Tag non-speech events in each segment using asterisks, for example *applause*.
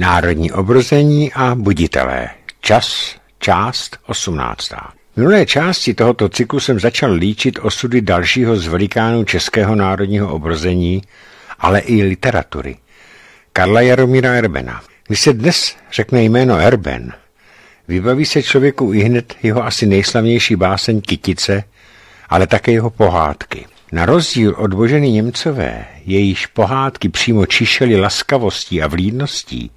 Národní obrození a buditelé. Čas, část 18. V minulé části tohoto cyklu jsem začal líčit osudy dalšího z velikánů českého národního obrození, ale i literatury. Karla Jaromíra Erbena. Když se dnes řekne jméno Erben, vybaví se člověku i hned jeho asi nejslavnější báseň Kytice, ale také jeho pohádky. Na rozdíl od Boženy Němcové, jejíž pohádky přímo čišely laskavostí a vlídností,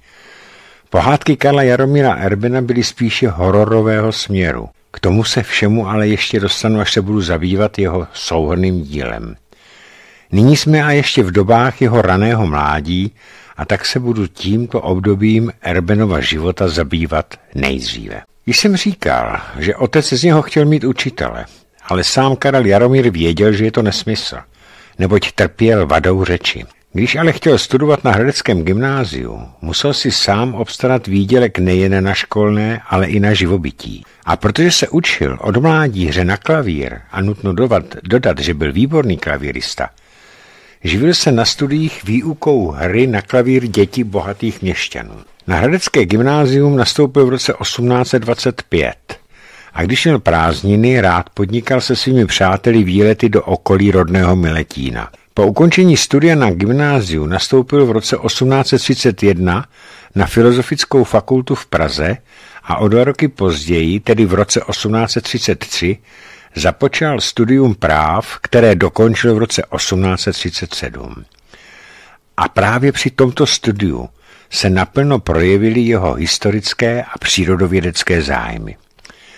Pohádky Karla Jaromíra Erbena byly spíše hororového směru. K tomu se všemu ale ještě dostanu, až se budu zabývat jeho souhrným dílem. Nyní jsme a ještě v dobách jeho raného mládí a tak se budu tímto obdobím Erbenova života zabývat nejdříve. Již jsem říkal, že otec z něho chtěl mít učitele, ale sám Karel Jaromír věděl, že je to nesmysl, neboť trpěl vadou řeči. Když ale chtěl studovat na Hradeckém gymnáziu, musel si sám obstarat výdělek nejen na školné, ale i na živobytí. A protože se učil od mládí hře na klavír a nutno dodat, dodat, že byl výborný klavírista, živil se na studiích výukou hry na klavír dětí bohatých měšťanů. Na Hradecké gymnázium nastoupil v roce 1825 a když měl prázdniny, rád podnikal se svými přáteli výlety do okolí rodného Miletína – po ukončení studia na gymnáziu nastoupil v roce 1831 na Filozofickou fakultu v Praze a o dva roky později, tedy v roce 1833, započal studium práv, které dokončil v roce 1837. A právě při tomto studiu se naplno projevily jeho historické a přírodovědecké zájmy.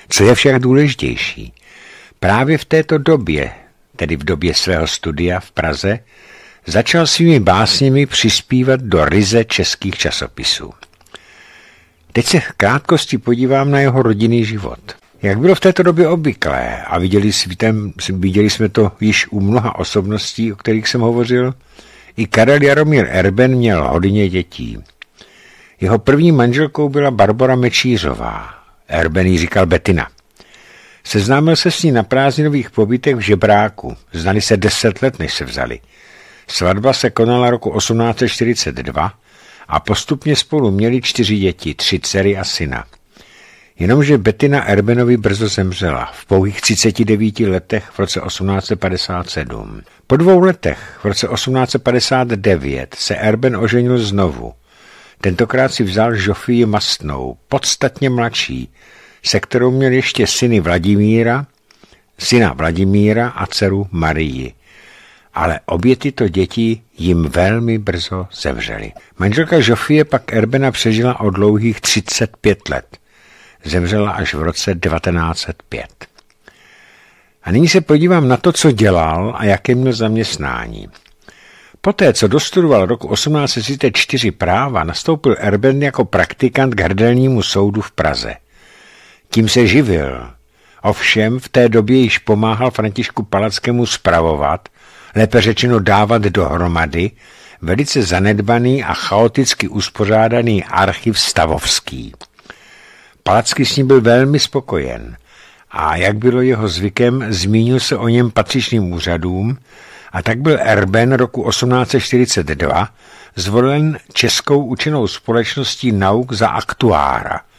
Co je však důležitější, právě v této době tedy v době svého studia v Praze, začal svými básněmi přispívat do ryze českých časopisů. Teď se v krátkosti podívám na jeho rodinný život. Jak bylo v této době obvyklé, a viděli, svítem, viděli jsme to již u mnoha osobností, o kterých jsem hovořil, i Karel Jaromír Erben měl hodně dětí. Jeho první manželkou byla Barbara Mečířová. Erben ji říkal Betina. Seznámil se s ní na prázdninových pobytech v Žebráku. Znali se deset let, než se vzali. Svatba se konala roku 1842 a postupně spolu měli čtyři děti, tři dcery a syna. Jenomže Betina Erbenovi brzo zemřela, v pouhých 39 letech v roce 1857. Po dvou letech v roce 1859 se Erben oženil znovu. Tentokrát si vzal Žofii Mastnou, podstatně mladší, se kterou měl ještě syny Vladimíra, syna Vladimíra a dceru Marii. Ale obě tyto děti jim velmi brzo zemřely. Manželka Joffie pak Erbena přežila o dlouhých 35 let. Zemřela až v roce 1905. A nyní se podívám na to, co dělal a jaké měl zaměstnání. Poté, co dostudoval roku 1834 práva, nastoupil Erben jako praktikant k hrdelnímu soudu v Praze – tím se živil. Ovšem v té době již pomáhal Františku Palackému spravovat, lépe řečeno dávat dohromady, velice zanedbaný a chaoticky uspořádaný archiv Stavovský. Palacký s ním byl velmi spokojen a jak bylo jeho zvykem, zmínil se o něm patřičným úřadům a tak byl Erben roku 1842 zvolen Českou učenou společností nauk za aktuára –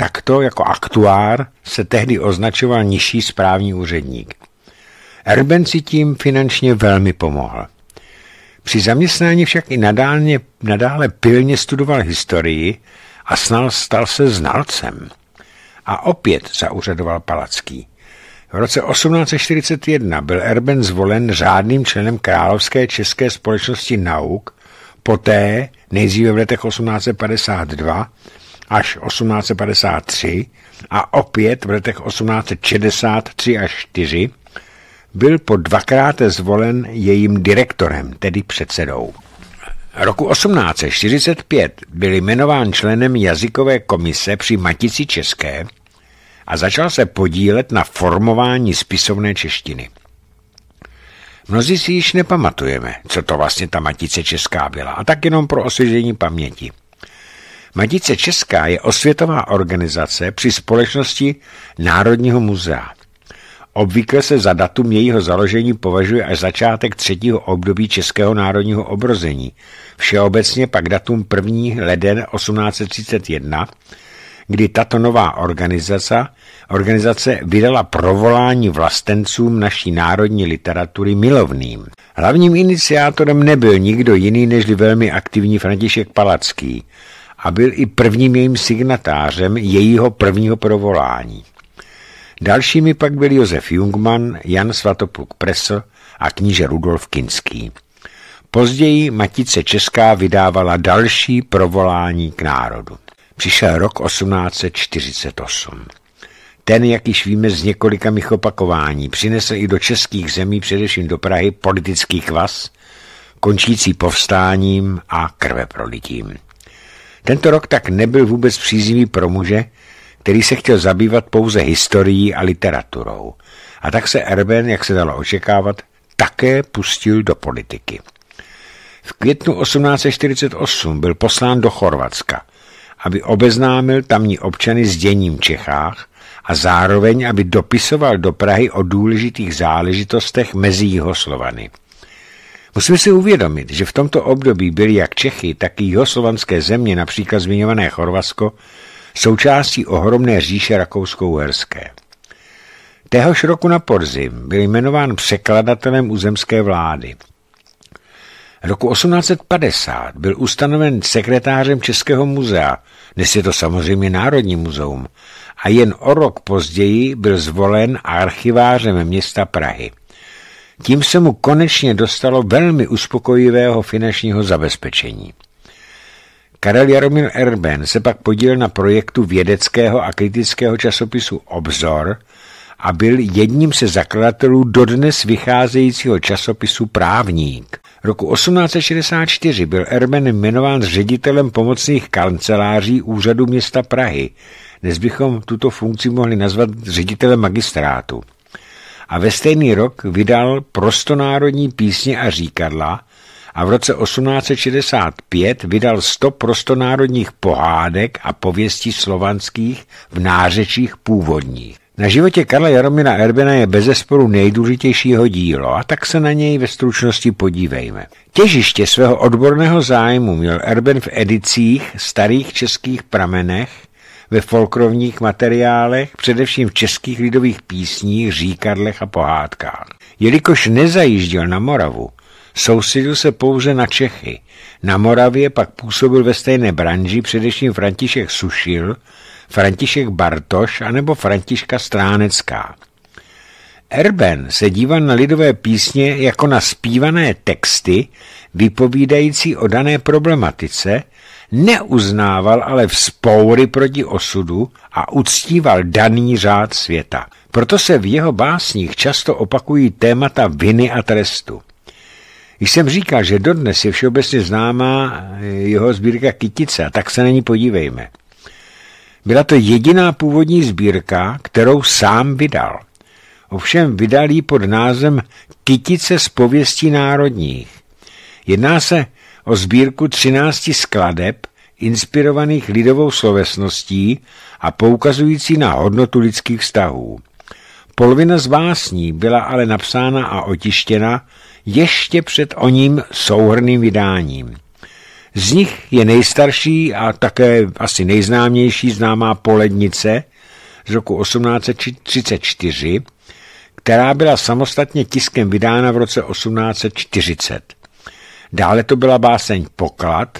Takto jako aktuár se tehdy označoval nižší správní úředník. Erben si tím finančně velmi pomohl. Při zaměstnání však i nadále, nadále pilně studoval historii a snal, stal se znalcem. A opět zaúřadoval Palacký. V roce 1841 byl Erben zvolen řádným členem Královské české společnosti nauk, poté, nejdříve v letech 1852, až 1853 a opět v letech 1863 až 4 byl po dvakrát zvolen jejím direktorem, tedy předsedou. Roku 1845 byl jmenován členem jazykové komise při Matici České a začal se podílet na formování spisovné češtiny. Mnozí si již nepamatujeme, co to vlastně ta Matice Česká byla, a tak jenom pro osvěžení paměti – Matice Česká je osvětová organizace při společnosti Národního muzea. Obvykle se za datum jejího založení považuje až začátek třetího období Českého národního obrození, všeobecně pak datum 1. leden 1831, kdy tato nová organizace, organizace vydala provolání vlastencům naší národní literatury milovným. Hlavním iniciátorem nebyl nikdo jiný než velmi aktivní František Palacký, a byl i prvním jejím signatářem jejího prvního provolání. Dalšími pak byl Josef Jungmann, Jan Svatopluk Presl a kníže Rudolf Kinský. Později Matice Česká vydávala další provolání k národu. Přišel rok 1848. Ten, jak již víme z několika mých opakování, přinesl i do českých zemí, především do Prahy, politický kvas, končící povstáním a krveprolitím. Tento rok tak nebyl vůbec příznivý pro muže, který se chtěl zabývat pouze historií a literaturou. A tak se Erben, jak se dalo očekávat, také pustil do politiky. V květnu 1848 byl poslán do Chorvatska, aby obeznámil tamní občany s děním v Čechách a zároveň, aby dopisoval do Prahy o důležitých záležitostech mezi jeho Slovany. Musíme si uvědomit, že v tomto období byly jak Čechy, tak i jihoslovanské země, například zmiňované Chorvatsko, součástí ohromné říše rakousko-uherské. Téhož roku na podzim byl jmenován překladatelem územské vlády. Roku 1850 byl ustanoven sekretářem Českého muzea, dnes je to samozřejmě Národní muzeum, a jen o rok později byl zvolen archivářem města Prahy. Tím se mu konečně dostalo velmi uspokojivého finančního zabezpečení. Karel Jaromír Erben se pak podílel na projektu vědeckého a kritického časopisu Obzor a byl jedním ze zakladatelů dodnes vycházejícího časopisu Právník. Roku 1864 byl Erben jmenován ředitelem pomocných kanceláří úřadu města Prahy. Dnes bychom tuto funkci mohli nazvat ředitelem magistrátu a ve stejný rok vydal prostonárodní písně a říkadla a v roce 1865 vydal 100 prostonárodních pohádek a pověstí slovanských v nářečích původních. Na životě Karla Jaromina Erbena je bezesporu nejdůležitějšího dílo a tak se na něj ve stručnosti podívejme. Těžiště svého odborného zájmu měl Erben v edicích starých českých pramenech ve folkrovních materiálech, především v českých lidových písních, říkadlech a pohádkách. Jelikož nezajížděl na Moravu, soustředil se pouze na Čechy. Na Moravě pak působil ve stejné branži především František Sušil, František Bartoš anebo Františka Stránecká. Erben se díval na lidové písně jako na zpívané texty vypovídající o dané problematice Neuznával ale vzpoury proti osudu a uctíval daný řád světa. Proto se v jeho básních často opakují témata viny a trestu. Když jsem říkal, že dodnes je všeobecně známá eh, jeho sbírka Kytice, tak se na ní podívejme. Byla to jediná původní sbírka, kterou sám vydal. Ovšem vydal ji pod názvem Kytice z pověstí národních. Jedná se o sbírku 13 skladeb inspirovaných lidovou slovesností a poukazující na hodnotu lidských vztahů. Polovina z básní byla ale napsána a otištěna ještě před oním souhrným vydáním. Z nich je nejstarší a také asi nejznámější známá Polednice z roku 1834, která byla samostatně tiskem vydána v roce 1840. Dále to byla báseň Poklad,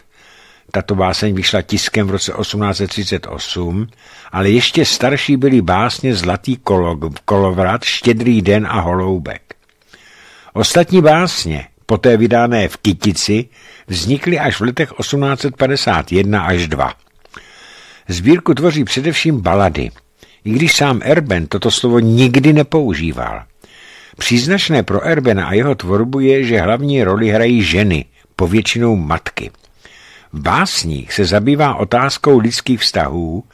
tato báseň vyšla tiskem v roce 1838, ale ještě starší byly básně Zlatý kolo, kolovrat, Štědrý den a Holoubek. Ostatní básně, poté vydané v Kytici, vznikly až v letech 1851 až 2. Sbírku tvoří především balady, i když sám Erben toto slovo nikdy nepoužíval. Příznačné pro Erbena a jeho tvorbu je, že hlavní roli hrají ženy, povětšinou matky. V básních se zabývá otázkou lidských vztahů,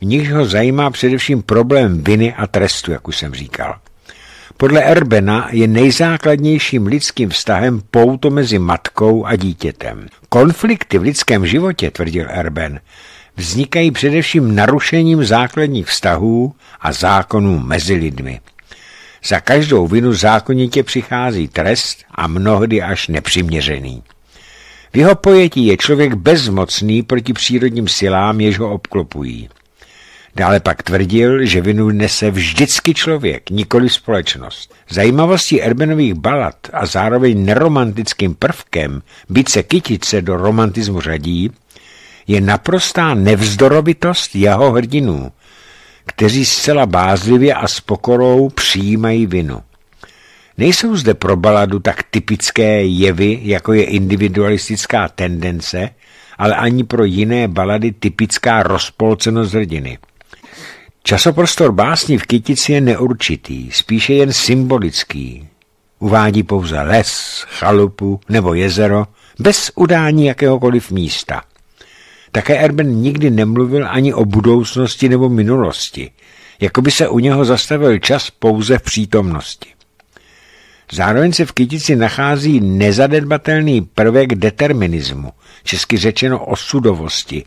v nichž ho zajímá především problém viny a trestu, jak už jsem říkal. Podle Erbena je nejzákladnějším lidským vztahem pouto mezi matkou a dítětem. Konflikty v lidském životě, tvrdil Erben, vznikají především narušením základních vztahů a zákonů mezi lidmi. Za každou vinu zákonitě přichází trest a mnohdy až nepřiměřený. V jeho pojetí je člověk bezmocný proti přírodním silám, jež ho obklopují. Dále pak tvrdil, že vinu nese vždycky člověk, nikoli společnost. Zajímavostí Erbenových balad a zároveň neromantickým prvkem, byť se kytice do romantismu řadí, je naprostá nevzdorovitost jeho hrdinů, kteří zcela bázlivě a s pokorou přijímají vinu. Nejsou zde pro baladu tak typické jevy, jako je individualistická tendence, ale ani pro jiné balady typická rozpolcenost rodiny. Časoprostor básní v Kytici je neurčitý, spíše jen symbolický. Uvádí pouze les, chalupu nebo jezero, bez udání jakéhokoliv místa – také Erben nikdy nemluvil ani o budoucnosti nebo minulosti, jako by se u něho zastavil čas pouze v přítomnosti. Zároveň se v kytici nachází nezadedbatelný prvek determinismu, česky řečeno osudovosti,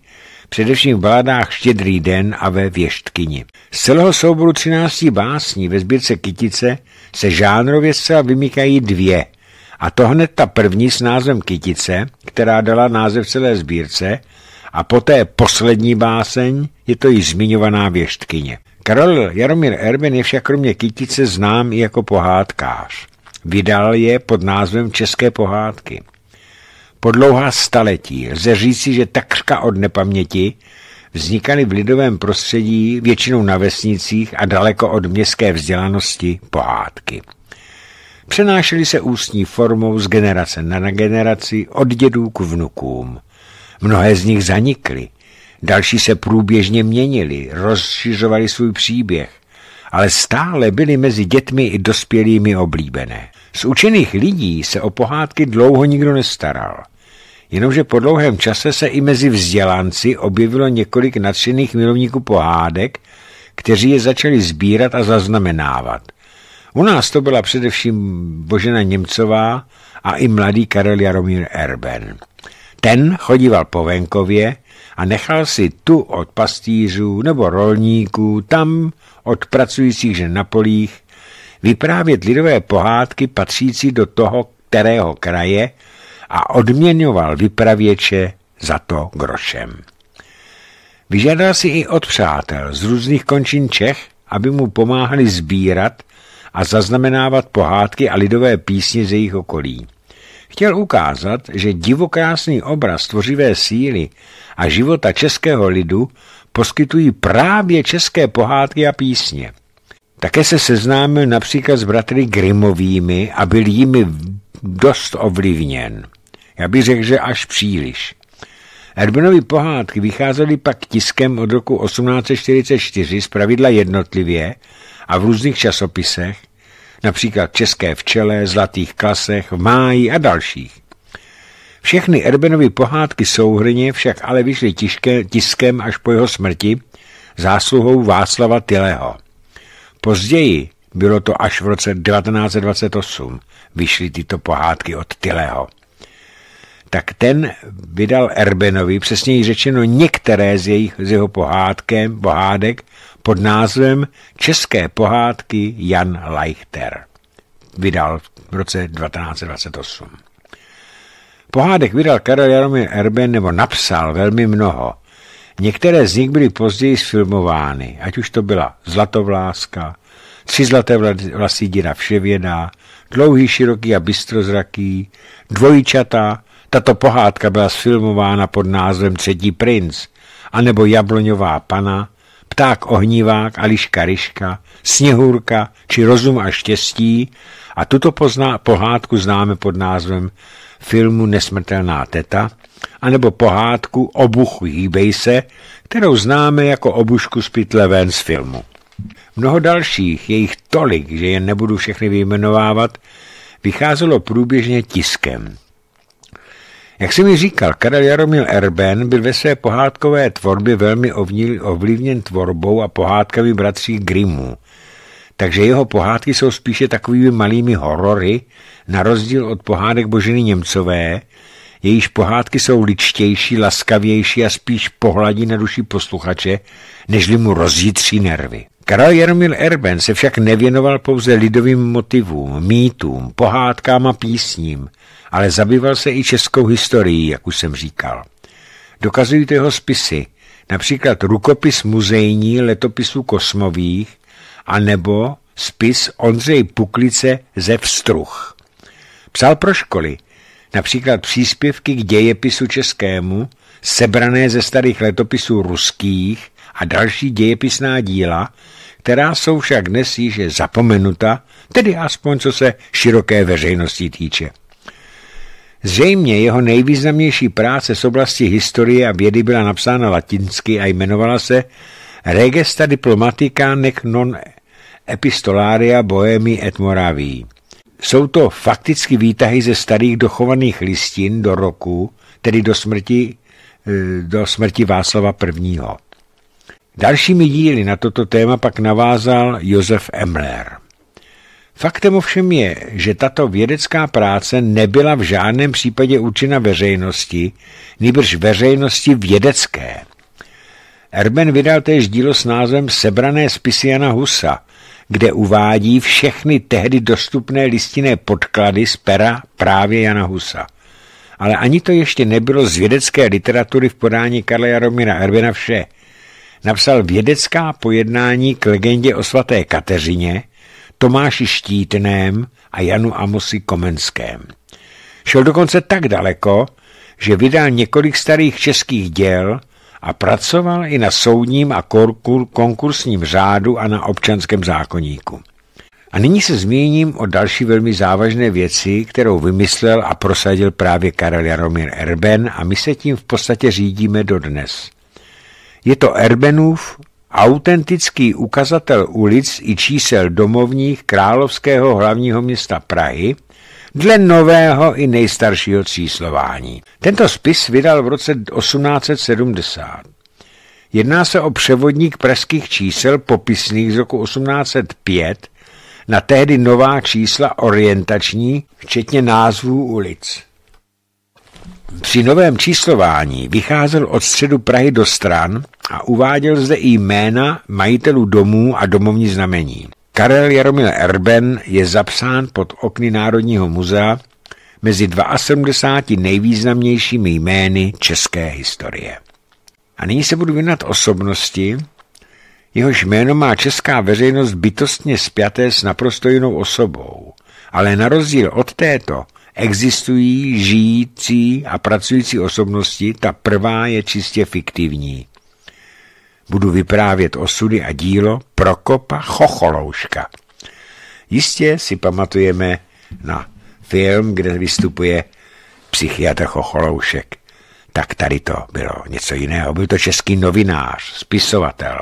především v baladách Štědrý den a ve Věštkyni. Z celého souboru 13 básní ve sbírce Kytice se žánrově zcela vymykají dvě, a to hned ta první s názvem Kytice, která dala název celé sbírce, a poté poslední báseň je to již zmiňovaná věštkyně. Karol Jaromír Erben je však kromě Kytice znám i jako pohádkář. Vydal je pod názvem České pohádky. Po dlouhá staletí lze říci, že takřka od nepaměti vznikaly v lidovém prostředí, většinou na vesnicích a daleko od městské vzdělanosti, pohádky. Přenášely se ústní formou z generace na generaci od dědů k vnukům – Mnohé z nich zanikly. Další se průběžně měnili, rozšiřovali svůj příběh, ale stále byly mezi dětmi i dospělými oblíbené. Z učených lidí se o pohádky dlouho nikdo nestaral. Jenomže po dlouhém čase se i mezi vzdělanci objevilo několik nadšených milovníků pohádek, kteří je začali sbírat a zaznamenávat. U nás to byla především Božena Němcová a i mladý Karel Jaromír Erben. Ten chodíval po venkově a nechal si tu od pastýřů nebo rolníků, tam od pracujících žen na polích, vyprávět lidové pohádky patřící do toho kterého kraje a odměňoval vypravěče za to grošem. Vyžádal si i od přátel z různých končin Čech, aby mu pomáhali sbírat a zaznamenávat pohádky a lidové písně ze jejich okolí. Chtěl ukázat, že divokrásný obraz tvořivé síly a života českého lidu poskytují právě české pohádky a písně. Také se seznámil například s bratry Grimovými a byl jimi dost ovlivněn. Já bych řekl, že až příliš. Erbenovy pohádky vycházely pak tiskem od roku 1844 pravidla jednotlivě a v různých časopisech, například České včele, Zlatých klasech, v Máji a dalších. Všechny Erbenovy pohádky souhrně však ale vyšly tiške, tiskem až po jeho smrti zásluhou Václava Tyleho. Později, bylo to až v roce 1928, vyšly tyto pohádky od Tyleho tak ten vydal Erbenovi, přesněji řečeno některé z, jejich, z jeho pohádkem, pohádek pod názvem České pohádky Jan Leichter. Vydal v roce 1928. Pohádek vydal Karel Jaromír Erben nebo napsal velmi mnoho. Některé z nich byly později sfilmovány, ať už to byla Zlatovláska, Tři zlaté vlasy děda Vševěda, Dlouhý, široký a bystrozraký, Dvojčata, tato pohádka byla sfilmována pod názvem Třetí princ, anebo Jabloňová pana, pták ohnívák, Eliška Ryška, Sněhůrka či Rozum a štěstí a tuto pozná, pohádku známe pod názvem filmu Nesmrtelná teta, anebo pohádku Obuch hýbej se, kterou známe jako obušku z pytle ven z filmu. Mnoho dalších, je jich tolik, že je nebudu všechny vyjmenovávat, vycházelo průběžně tiskem. Jak si mi říkal, Karel Jaromil Erben byl ve své pohádkové tvorbě velmi ovlivněn tvorbou a pohádkami bratří Grimmů. Takže jeho pohádky jsou spíše takovými malými horory, na rozdíl od pohádek Boženy Němcové, jejíž pohádky jsou ličtější, laskavější a spíš pohladí na duši posluchače, nežli mu rozjitří nervy. Karel Jaromil Erben se však nevěnoval pouze lidovým motivům, mýtům, pohádkám a písním, ale zabýval se i českou historií, jak už jsem říkal. Dokazují to jeho spisy, například rukopis muzejní letopisů kosmových a nebo spis Ondřej Puklice ze Vstruh. Psal pro školy, například příspěvky k dějepisu českému, sebrané ze starých letopisů ruských a další dějepisná díla, která jsou však dnes již zapomenuta, tedy aspoň co se široké veřejnosti týče. Zřejmě jeho nejvýznamnější práce z oblasti historie a vědy byla napsána latinsky a jmenovala se Regesta diplomatica nec non epistolaria bohemi et moravii. Jsou to fakticky výtahy ze starých dochovaných listin do roku, tedy do smrti, eh, do smrti Václava I. Dalšími díly na toto téma pak navázal Josef Emler. Faktem ovšem je, že tato vědecká práce nebyla v žádném případě určena veřejnosti, nýbrž veřejnosti vědecké. Erben vydal též dílo s názvem Sebrané spisy Jana Husa, kde uvádí všechny tehdy dostupné listinné podklady z pera právě Jana Husa. Ale ani to ještě nebylo z vědecké literatury v podání Karla Jaromíra Erbena vše – napsal vědecká pojednání k legendě o svaté Kateřině, Tomáši Štítném a Janu Amosi Komenském. Šel dokonce tak daleko, že vydal několik starých českých děl a pracoval i na soudním a konkursním řádu a na občanském zákoníku. A nyní se zmíním o další velmi závažné věci, kterou vymyslel a prosadil právě Karel Jaromír Erben a my se tím v podstatě řídíme dodnes. Je to Erbenův autentický ukazatel ulic i čísel domovních královského hlavního města Prahy dle nového i nejstaršího číslování. Tento spis vydal v roce 1870. Jedná se o převodník pražských čísel popisných z roku 1805 na tehdy nová čísla orientační, včetně názvů ulic. Při novém číslování vycházel od středu Prahy do stran, a uváděl zde i jména majitelů domů a domovní znamení. Karel Jaromil Erben je zapsán pod okny Národního muzea mezi 72 nejvýznamnějšími jmény české historie. A nyní se budu věnovat osobnosti, jehož jméno má česká veřejnost bytostně spjaté s naprosto jinou osobou. Ale na rozdíl od této existují žijící a pracující osobnosti, ta prvá je čistě fiktivní budu vyprávět osudy a dílo Prokopa Chocholouška. Jistě si pamatujeme na film, kde vystupuje psychiatr Chocholoušek. Tak tady to bylo něco jiného. Byl to český novinář, spisovatel,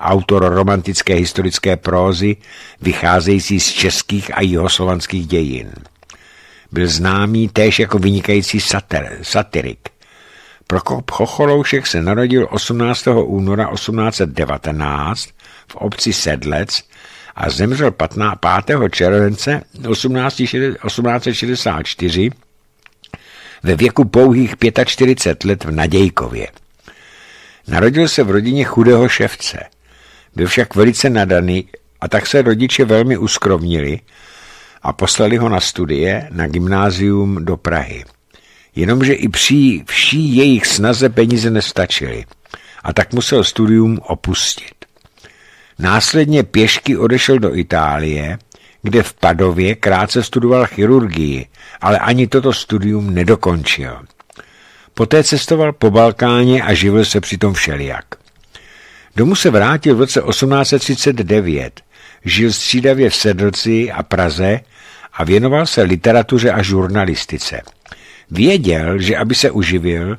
autor romantické historické prózy, vycházející z českých a jihoslovanských dějin. Byl známý též jako vynikající satir, satirik, Prokop Chocholoušek se narodil 18. února 1819 v obci Sedlec a zemřel 5. července 1864 ve věku pouhých 45 let v Nadějkově. Narodil se v rodině chudého ševce. Byl však velice nadaný a tak se rodiče velmi uskromnili a poslali ho na studie na gymnázium do Prahy jenomže i při vší jejich snaze peníze nestačily a tak musel studium opustit. Následně pěšky odešel do Itálie, kde v Padově krátce studoval chirurgii, ale ani toto studium nedokončil. Poté cestoval po Balkáně a živil se přitom všelijak. Domů se vrátil v roce 1839, žil střídavě v Sedlci a Praze a věnoval se literatuře a žurnalistice – Věděl, že aby se uživil,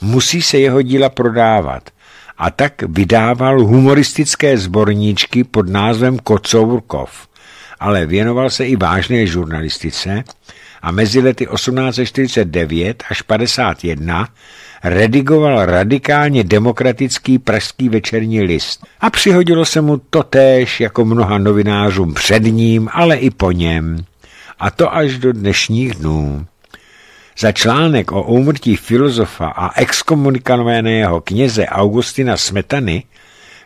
musí se jeho díla prodávat a tak vydával humoristické zborníčky pod názvem Kocourkov, ale věnoval se i vážné žurnalistice a mezi lety 1849 až 51 redigoval radikálně demokratický pražský večerní list a přihodilo se mu to též jako mnoha novinářům před ním, ale i po něm. A to až do dnešních dnů. Za článek o úmrtí filozofa a exkomunikovaného kněze Augustina Smetany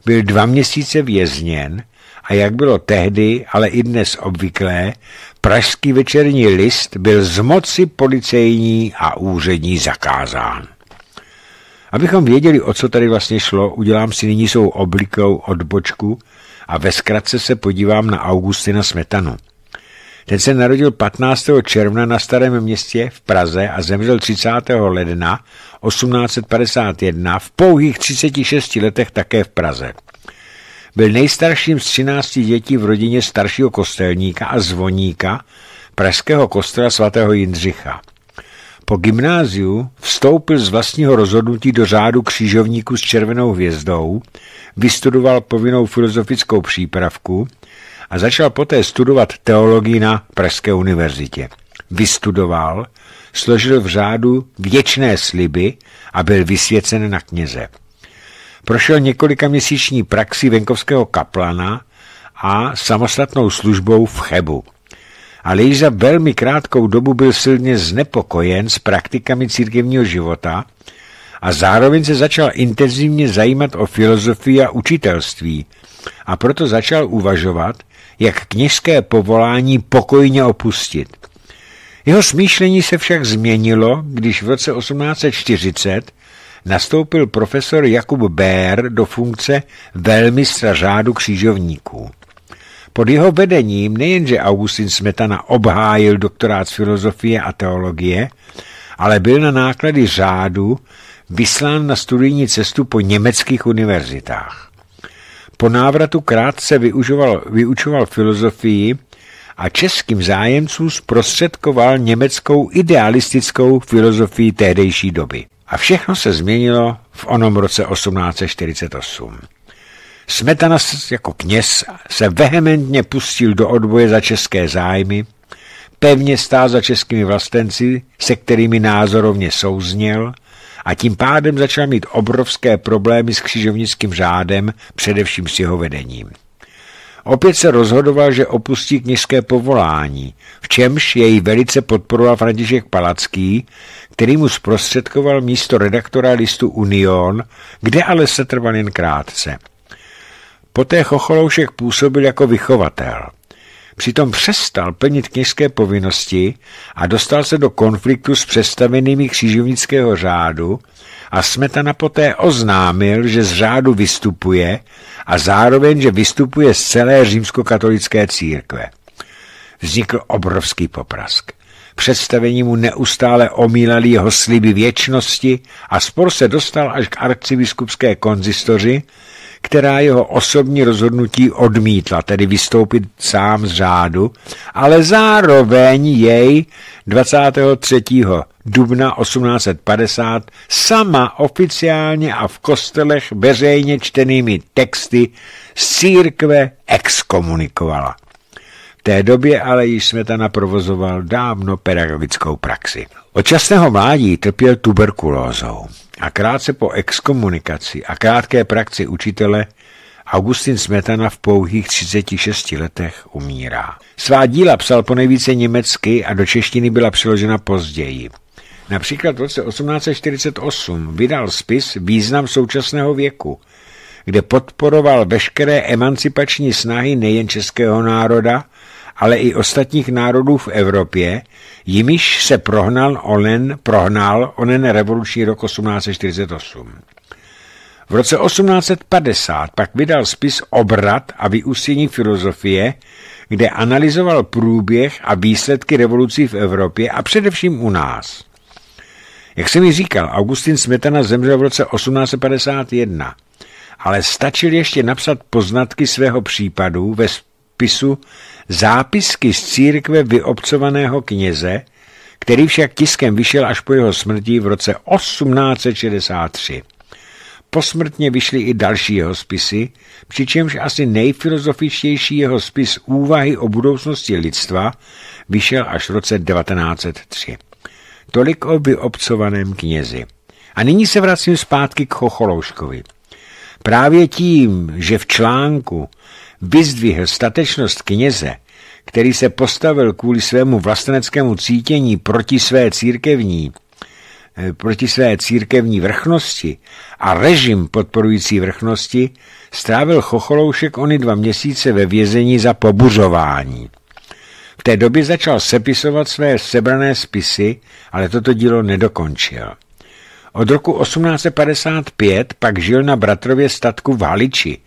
byl dva měsíce vězněn a jak bylo tehdy, ale i dnes obvyklé, pražský večerní list byl z moci policejní a úřední zakázán. Abychom věděli, o co tady vlastně šlo, udělám si nyní svou oblikou odbočku a ve zkratce se podívám na Augustina Smetanu – ten se narodil 15. června na Starém městě v Praze a zemřel 30. ledna 1851 v pouhých 36 letech také v Praze. Byl nejstarším z 13 dětí v rodině staršího kostelníka a zvoníka pražského kostela svatého Jindřicha. Po gymnáziu vstoupil z vlastního rozhodnutí do řádu křížovníků s červenou hvězdou, vystudoval povinnou filozofickou přípravku – a začal poté studovat teologii na Pražské univerzitě. Vystudoval, složil v řádu věčné sliby a byl vysvěcen na kněze. Prošel několika měsíční praxi venkovského kaplana a samostatnou službou v Chebu ale již za velmi krátkou dobu byl silně znepokojen s praktikami církevního života a zároveň se začal intenzivně zajímat o filozofii a učitelství a proto začal uvažovat, jak kněžské povolání pokojně opustit. Jeho smýšlení se však změnilo, když v roce 1840 nastoupil profesor Jakub Bér do funkce velmi řádu křížovníků. Pod jeho vedením nejenže Augustin Smetana obhájil doktorát z filozofie a teologie, ale byl na náklady řádu vyslán na studijní cestu po německých univerzitách. Po návratu krátce využoval, vyučoval filozofii a českým zájemcům zprostředkoval německou idealistickou filozofii tehdejší doby. A všechno se změnilo v onom roce 1848. Smetana jako kněz se vehementně pustil do odboje za české zájmy, pevně stál za českými vlastenci, se kterými názorovně souzněl a tím pádem začal mít obrovské problémy s křižovnickým řádem, především s jeho vedením. Opět se rozhodoval, že opustí kněžské povolání, v čemž jej velice podporoval František Palacký, který mu zprostředkoval místo redaktora listu Union, kde ale se trval jen krátce. Poté Chocholoušek působil jako vychovatel – přitom přestal plnit kněžské povinnosti a dostal se do konfliktu s představenými křižovnického řádu a Smetana poté oznámil, že z řádu vystupuje a zároveň, že vystupuje z celé římskokatolické církve. Vznikl obrovský poprask. Představení mu neustále omílali jeho sliby věčnosti a spor se dostal až k arcibiskupské konzistoři, která jeho osobní rozhodnutí odmítla, tedy vystoupit sám z řádu, ale zároveň jej 23. dubna 1850 sama oficiálně a v kostelech veřejně čtenými texty z církve exkomunikovala té době ale již Smetana provozoval dávno pedagogickou praxi. Od časného mládí trpěl tuberkulózou a krátce po exkomunikaci a krátké praxi učitele Augustin Smetana v pouhých 36 letech umírá. Svá díla psal ponejvíce německy a do češtiny byla přiložena později. Například v roce 1848 vydal spis Význam současného věku, kde podporoval veškeré emancipační snahy nejen českého národa, ale i ostatních národů v Evropě, jimiž se prohnal onen, prohnal onen revoluční rok 1848. V roce 1850 pak vydal spis Obrat a vyústění filozofie, kde analyzoval průběh a výsledky revolucí v Evropě a především u nás. Jak jsem mi říkal, Augustin Smetana zemřel v roce 1851, ale stačil ještě napsat poznatky svého případu ve spisu zápisky z církve vyobcovaného kněze, který však tiskem vyšel až po jeho smrti v roce 1863. Posmrtně vyšly i další jeho spisy, přičemž asi nejfilozofičtější jeho spis Úvahy o budoucnosti lidstva vyšel až v roce 1903. Tolik o vyobcovaném knězi. A nyní se vracím zpátky k Chocholouškovi. Právě tím, že v článku vyzdvihl statečnost kněze, který se postavil kvůli svému vlasteneckému cítění proti své církevní, eh, proti své církevní vrchnosti a režim podporující vrchnosti, strávil Chocholoušek ony dva měsíce ve vězení za pobuřování. V té době začal sepisovat své sebrané spisy, ale toto dílo nedokončil. Od roku 1855 pak žil na bratrově statku v Haliči,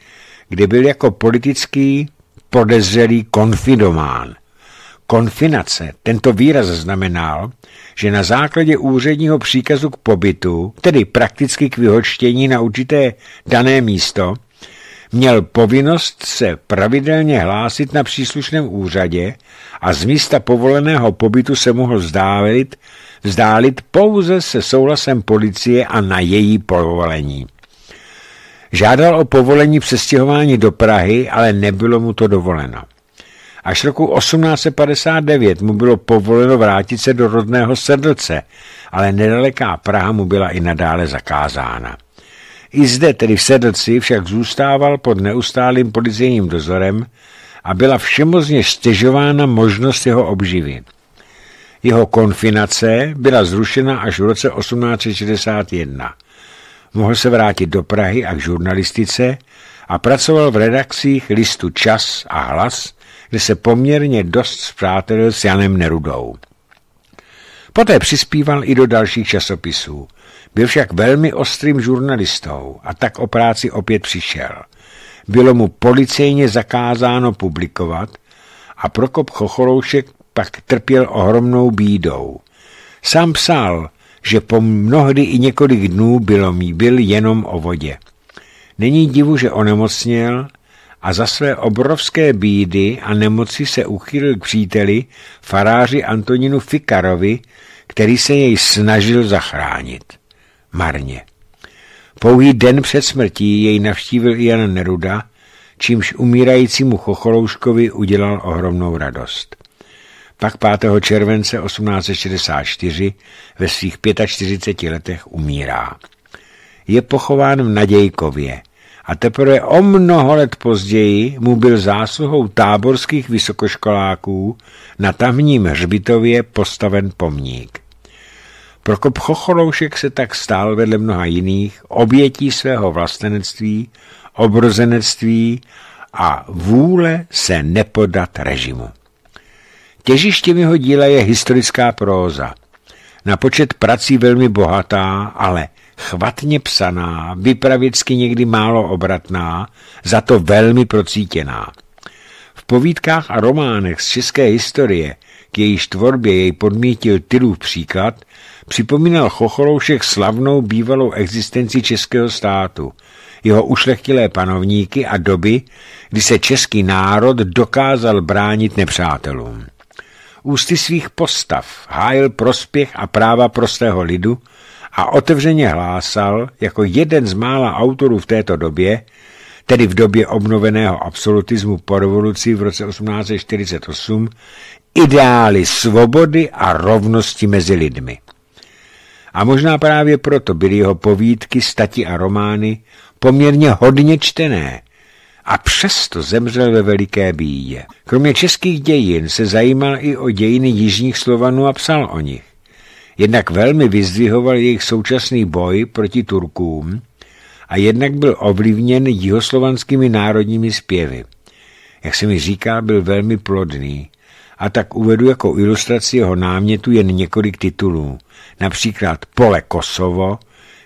kdy byl jako politický podezřelý konfidomán. Konfinace, tento výraz znamenal, že na základě úředního příkazu k pobytu, tedy prakticky k vyhočtění na určité dané místo, měl povinnost se pravidelně hlásit na příslušném úřadě a z místa povoleného pobytu se mohl vzdálit, vzdálit pouze se souhlasem policie a na její povolení. Žádal o povolení přestěhování do Prahy, ale nebylo mu to dovoleno. Až roku 1859 mu bylo povoleno vrátit se do rodného srdce, ale nedaleká Praha mu byla i nadále zakázána. I zde, tedy v srdci, však zůstával pod neustálým policejním dozorem a byla všemozně stěžována možnost jeho obživy. Jeho konfinace byla zrušena až v roce 1861 mohl se vrátit do Prahy a k žurnalistice a pracoval v redakcích listu Čas a Hlas, kde se poměrně dost zpřátelil s Janem Nerudou. Poté přispíval i do dalších časopisů. Byl však velmi ostrým žurnalistou a tak o práci opět přišel. Bylo mu policejně zakázáno publikovat a Prokop Chochoroušek pak trpěl ohromnou bídou. Sám psal, že po mnohdy i několik dnů bylo, byl jenom o vodě. Není divu, že onemocněl a za své obrovské bídy a nemoci se uchýlil k příteli, faráři Antoninu Fikarovi, který se jej snažil zachránit. Marně. Pouhý den před smrtí jej navštívil Jan Neruda, čímž umírajícímu chocholouškovi udělal ohromnou radost. Pak 5. července 1864 ve svých 45 letech umírá. Je pochován v Nadějkově a teprve o mnoho let později mu byl zásluhou táborských vysokoškoláků na tamním hřbitově postaven pomník. Prokop Chocholoušek se tak stál vedle mnoha jiných obětí svého vlastenectví, obrozenectví a vůle se nepodat režimu. Těžištěm jeho díla je historická próza. Na počet prací velmi bohatá, ale chvatně psaná, vypravěcky někdy málo obratná, za to velmi procítěná. V povídkách a románech z české historie, k jejíž tvorbě jej podmítil Tylův příklad, připomínal Chocholoušek slavnou bývalou existenci českého státu, jeho ušlechtilé panovníky a doby, kdy se český národ dokázal bránit nepřátelům ústy svých postav hájil prospěch a práva prostého lidu a otevřeně hlásal jako jeden z mála autorů v této době, tedy v době obnoveného absolutismu po revoluci v roce 1848, ideály svobody a rovnosti mezi lidmi. A možná právě proto byly jeho povídky, stati a romány poměrně hodně čtené a přesto zemřel ve veliké bídě. Kromě českých dějin se zajímal i o dějiny jižních Slovanů a psal o nich. Jednak velmi vyzdvihoval jejich současný boj proti Turkům a jednak byl ovlivněn jihoslovanskými národními zpěvy. Jak se mi říká, byl velmi plodný a tak uvedu jako ilustraci jeho námětu jen několik titulů. Například Pole Kosovo,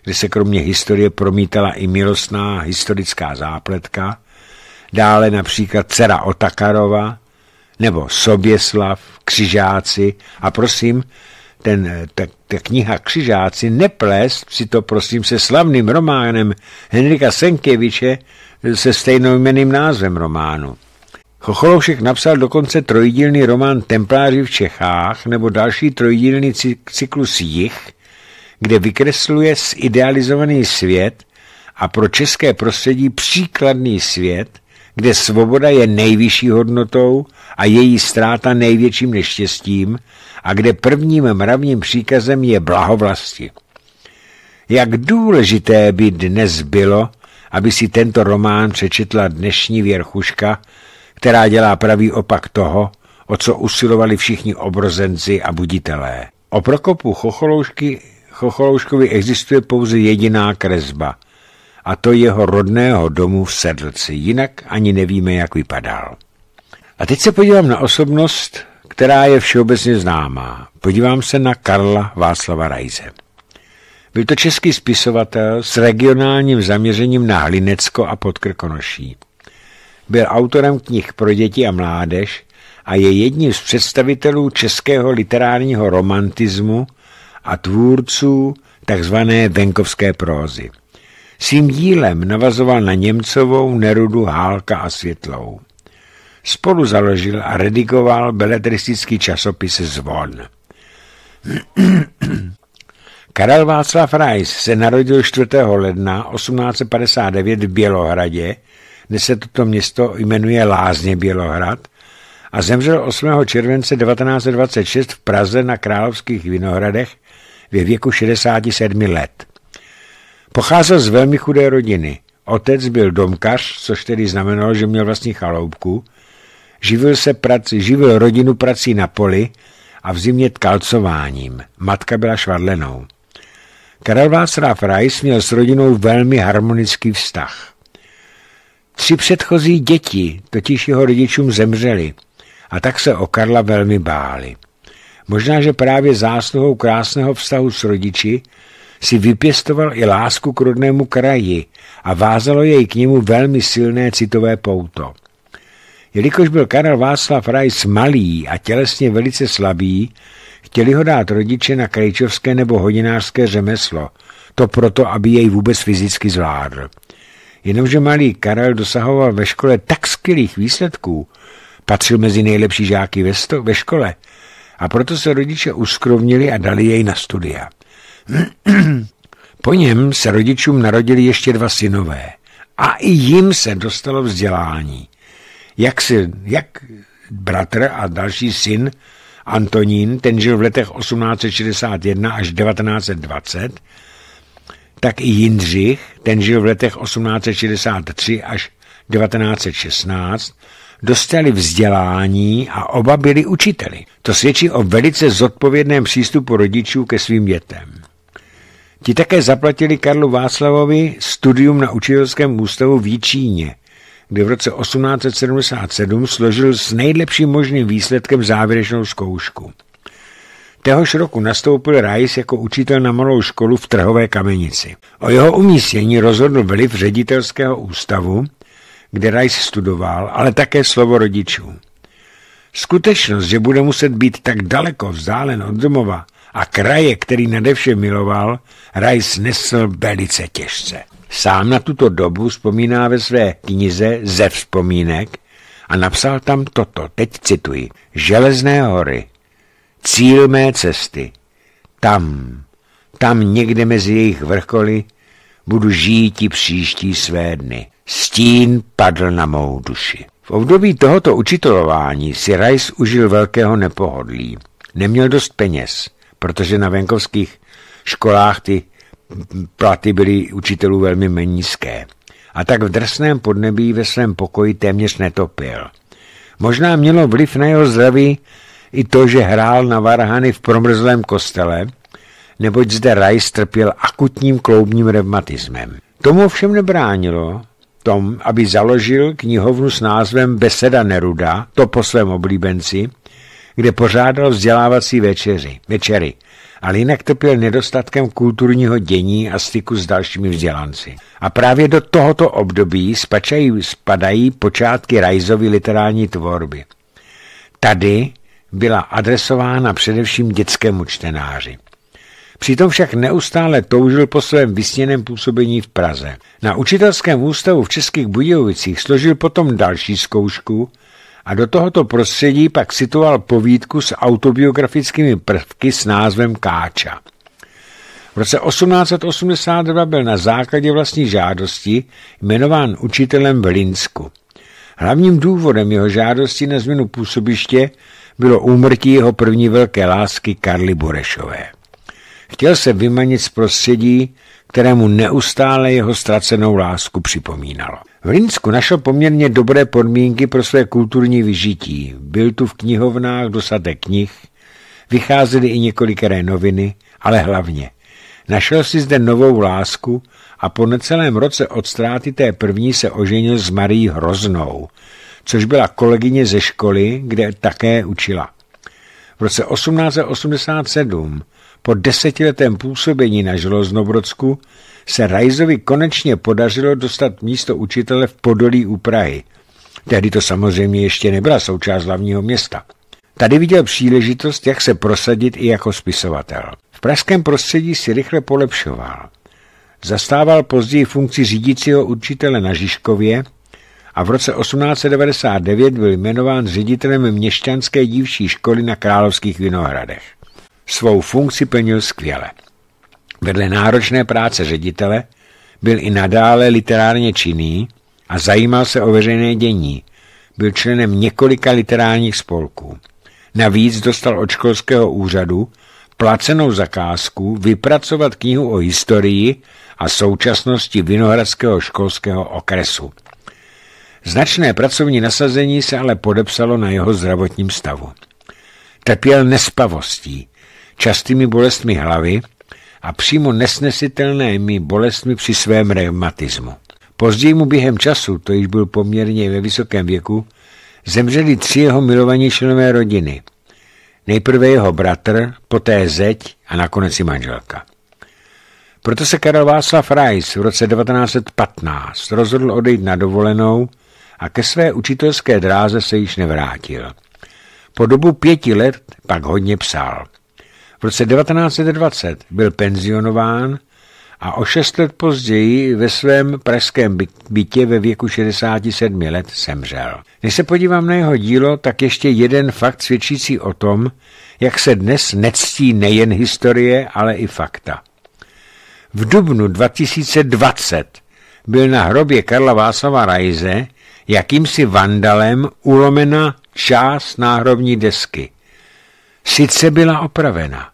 kde se kromě historie promítala i milostná historická zápletka, dále například dcera Otakarova nebo Soběslav, Křižáci a prosím, ten, ta, ta kniha Křižáci neplést si to prosím se slavným románem Henrika Senkeviče se stejnojmeným názvem románu. Chocholoušek napsal dokonce trojdílný román Templáři v Čechách nebo další trojdílný cyklus Jich, kde vykresluje zidealizovaný svět a pro české prostředí příkladný svět, kde svoboda je nejvyšší hodnotou a její ztráta největším neštěstím a kde prvním mravním příkazem je blahovlasti. Jak důležité by dnes bylo, aby si tento román přečetla dnešní věrchuška, která dělá pravý opak toho, o co usilovali všichni obrozenci a buditelé. O Prokopu Chocholoušky, Chocholouškovi existuje pouze jediná kresba – a to jeho rodného domu v Sedlci. Jinak ani nevíme, jak vypadal. A teď se podívám na osobnost, která je všeobecně známá. Podívám se na Karla Václava Rajze. Byl to český spisovatel s regionálním zaměřením na Hlinecko a Podkrkonoší. Byl autorem knih pro děti a mládež a je jedním z představitelů českého literárního romantismu a tvůrců tzv. venkovské prózy. Svým dílem navazoval na Němcovou, Nerudu, Hálka a Světlou. Spolu založil a redigoval beletristický časopis Zvon. *clears throat* Karel Václav Rajs se narodil 4. ledna 1859 v Bělohradě, dnes se toto město jmenuje Lázně Bělohrad, a zemřel 8. července 1926 v Praze na Královských Vinohradech ve věku 67 let. Pocházel z velmi chudé rodiny. Otec byl domkař, což tedy znamenalo, že měl vlastní chaloupku. Živil, se prací, živil rodinu prací na poli a v zimě tkalcováním. Matka byla švadlenou. Karel Václav Rajs měl s rodinou velmi harmonický vztah. Tři předchozí děti totiž jeho rodičům zemřeli a tak se o Karla velmi báli. Možná, že právě zásluhou krásného vztahu s rodiči si vypěstoval i lásku k rodnému kraji a vázalo jej k němu velmi silné citové pouto. Jelikož byl Karel Václav Rajs malý a tělesně velice slabý, chtěli ho dát rodiče na krejčovské nebo hodinářské řemeslo, to proto, aby jej vůbec fyzicky zvládl. Jenomže malý Karel dosahoval ve škole tak skvělých výsledků, patřil mezi nejlepší žáky ve, ve škole, a proto se rodiče uskrovnili a dali jej na studia. *clears throat* Po něm se rodičům narodili ještě dva synové a i jim se dostalo vzdělání. Jak, si, jak bratr a další syn Antonín, ten žil v letech 1861 až 1920, tak i Jindřich, ten žil v letech 1863 až 1916, dostali vzdělání a oba byli učiteli. To svědčí o velice zodpovědném přístupu rodičů ke svým dětem. Ti také zaplatili Karlu Václavovi studium na učitelském ústavu v Jíčíně, kde v roce 1877 složil s nejlepším možným výsledkem závěrečnou zkoušku. Téhož roku nastoupil Rajs jako učitel na malou školu v Trhové kamenici. O jeho umístění rozhodl vliv ředitelského ústavu, kde Rajs studoval, ale také slovo rodičů. Skutečnost, že bude muset být tak daleko vzdálen od domova, a kraje, který nadevše miloval, Rice nesl velice těžce. Sám na tuto dobu vzpomíná ve své knize ze vzpomínek a napsal tam toto, teď cituji, Železné hory, cíl mé cesty, tam, tam někde mezi jejich vrcholy budu žít i příští své dny. Stín padl na mou duši. V období tohoto učitelování si Rice užil velkého nepohodlí. Neměl dost peněz protože na venkovských školách ty platy byly učitelů velmi nízké. A tak v drsném podnebí ve svém pokoji téměř netopil. Možná mělo vliv na jeho zdraví i to, že hrál na varhany v promrzlém kostele, neboť zde raj trpěl akutním kloubním revmatismem. Tomu ovšem nebránilo tom, aby založil knihovnu s názvem Beseda Neruda, to po svém oblíbenci, kde pořádal vzdělávací večeři, večery, ale jinak byl nedostatkem kulturního dění a styku s dalšími vzdělanci. A právě do tohoto období spačají, spadají počátky rajzové literární tvorby. Tady byla adresována především dětskému čtenáři. Přitom však neustále toužil po svém vysněném působení v Praze. Na učitelském ústavu v Českých Budějovicích složil potom další zkoušku a do tohoto prostředí pak citoval povídku s autobiografickými prvky s názvem Káča. V roce 1882 byl na základě vlastní žádosti jmenován učitelem v Linsku. Hlavním důvodem jeho žádosti na změnu působiště bylo úmrtí jeho první velké lásky Karly Borešové. Chtěl se vymanit z prostředí, kterému neustále jeho ztracenou lásku připomínalo. V Linsku našel poměrně dobré podmínky pro své kulturní vyžití. Byl tu v knihovnách dosadek knih, vycházely i několikeré noviny, ale hlavně. Našel si zde novou lásku a po necelém roce od ztráty té první se oženil s Marí Hroznou, což byla kolegyně ze školy, kde také učila. V roce 1887 po desetiletém působení na Železnovrodsku se Rajzovi konečně podařilo dostat místo učitele v Podolí u Prahy. Tehdy to samozřejmě ještě nebyla součást hlavního města. Tady viděl příležitost, jak se prosadit i jako spisovatel. V pražském prostředí si rychle polepšoval. Zastával později funkci řídícího učitele na Žižkově a v roce 1899 byl jmenován ředitelem měšťanské dívčí školy na Královských Vinohradech. Svou funkci plnil skvěle. Vedle náročné práce ředitele byl i nadále literárně činný a zajímal se o veřejné dění. Byl členem několika literárních spolků. Navíc dostal od školského úřadu placenou zakázku vypracovat knihu o historii a současnosti Vinohradského školského okresu. Značné pracovní nasazení se ale podepsalo na jeho zdravotním stavu. Trpěl nespavostí, častými bolestmi hlavy a přímo nesnesitelnými bolestmi při svém reumatismu. Později mu během času, to již byl poměrně ve vysokém věku, zemřeli tři jeho milovaní členové rodiny. Nejprve jeho bratr, poté zeď a nakonec i manželka. Proto se Karel Václav Rajs v roce 1915 rozhodl odejít na dovolenou a ke své učitelské dráze se již nevrátil. Po dobu pěti let pak hodně psal – v roce 1920 byl penzionován a o šest let později ve svém pražském bytě ve věku 67 let semřel. Když se podívám na jeho dílo, tak ještě jeden fakt svědčící o tom, jak se dnes nectí nejen historie, ale i fakta. V dubnu 2020 byl na hrobě Karla Václava Rajze jakýmsi vandalem ulomena část náhrobní desky – sice byla opravena,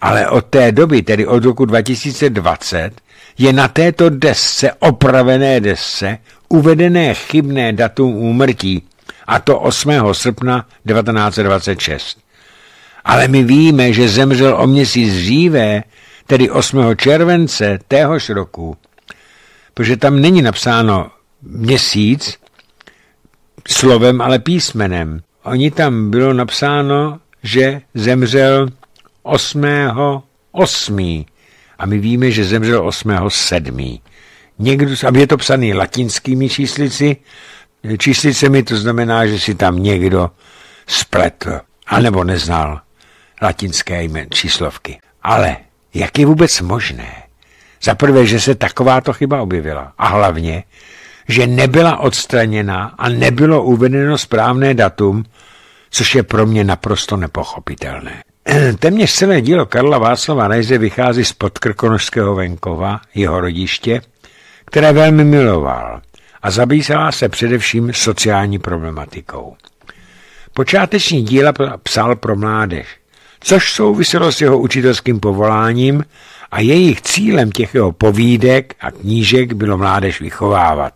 ale od té doby, tedy od roku 2020, je na této desce, opravené desce, uvedené chybné datum úmrtí, a to 8. srpna 1926. Ale my víme, že zemřel o měsíc dříve, tedy 8. července téhož roku, protože tam není napsáno měsíc slovem, ale písmenem. Oni tam bylo napsáno že zemřel 8. 8. A my víme, že zemřel 8. 7. Někdo, aby je to psaný latinskými číslici, číslicemi, to znamená, že si tam někdo spletl, anebo neznal latinské jmen, číslovky. Ale jak je vůbec možné, za prvé, že se takováto chyba objevila a hlavně, že nebyla odstraněna a nebylo uvedeno správné datum, což je pro mě naprosto nepochopitelné. *clears throat* Téměř celé dílo Karla Václava Rajze vychází z podkrkonožského venkova, jeho rodiště, které velmi miloval a zabývala se především sociální problematikou. Počáteční díla psal pro mládež, což souviselo s jeho učitelským povoláním a jejich cílem těch jeho povídek a knížek bylo mládež vychovávat.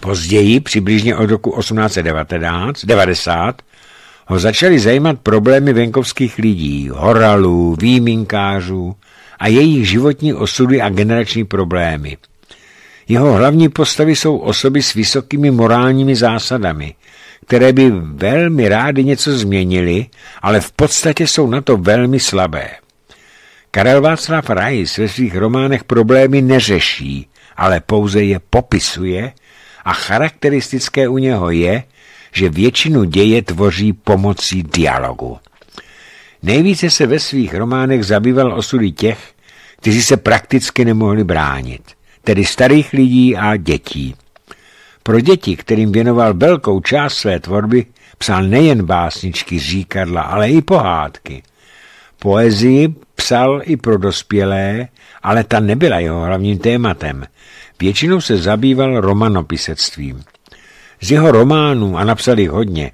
Později, přibližně od roku 1890, 90, ho začaly zajímat problémy venkovských lidí, horalů, výminkářů a jejich životní osudy a generační problémy. Jeho hlavní postavy jsou osoby s vysokými morálními zásadami, které by velmi rádi něco změnili, ale v podstatě jsou na to velmi slabé. Karel Václav Rajs ve svých románech problémy neřeší, ale pouze je popisuje a charakteristické u něho je, že většinu děje tvoří pomocí dialogu. Nejvíce se ve svých románech zabýval osudy těch, kteří se prakticky nemohli bránit, tedy starých lidí a dětí. Pro děti, kterým věnoval velkou část své tvorby, psal nejen básničky, říkadla, ale i pohádky. Poezii psal i pro dospělé, ale ta nebyla jeho hlavním tématem. Většinou se zabýval romanopisectvím. Z jeho románů, a napsali hodně,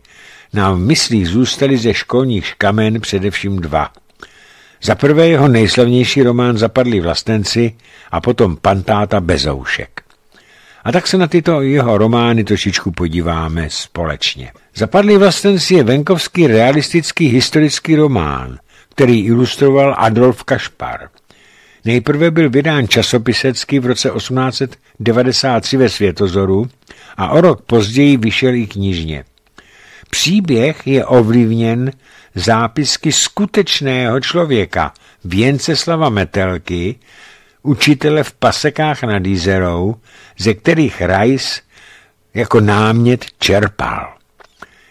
nám v myslích zůstaly ze školních škamen především dva. Za prvé jeho nejslavnější román Zapadli vlastenci a potom Pantáta bezoušek. A tak se na tyto jeho romány trošičku podíváme společně. Zapadlý vlastenci je venkovský realistický historický román, který ilustroval Adolf Kašpar. Nejprve byl vydán časopisecky v roce 1893 ve Světozoru a o rok později vyšel i knižně. Příběh je ovlivněn zápisky skutečného člověka, Věnceslava Metelky, učitele v pasekách nad Jizerou, ze kterých Rajs jako námět čerpal.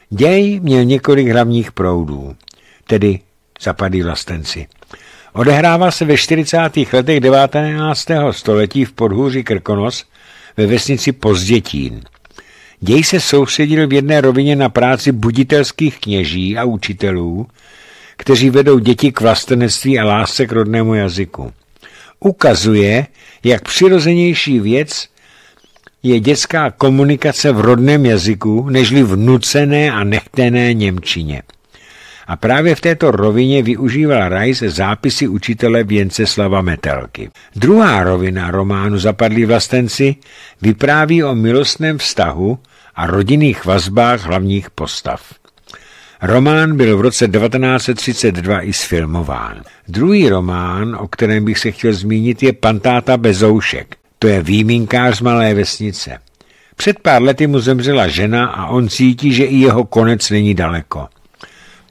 Děj měl několik hlavních proudů, tedy zapadí vlastenci. Odehrává se ve 40. letech 19. století v podhůří Krkonos ve vesnici Pozdětín. Děj se soustředil v jedné rovině na práci buditelských kněží a učitelů, kteří vedou děti k vlastenectví a lásce k rodnému jazyku. Ukazuje, jak přirozenější věc je dětská komunikace v rodném jazyku, nežli v nucené a nechtěné Němčině. A právě v této rovině využíval Rice zápisy učitele Věnceslava Metelky. Druhá rovina románu Zapadlí vlastenci vypráví o milostném vztahu a rodinných vazbách hlavních postav. Román byl v roce 1932 i sfilmován. Druhý román, o kterém bych se chtěl zmínit, je Pantáta bezoušek. To je výminkář z malé vesnice. Před pár lety mu zemřela žena a on cítí, že i jeho konec není daleko.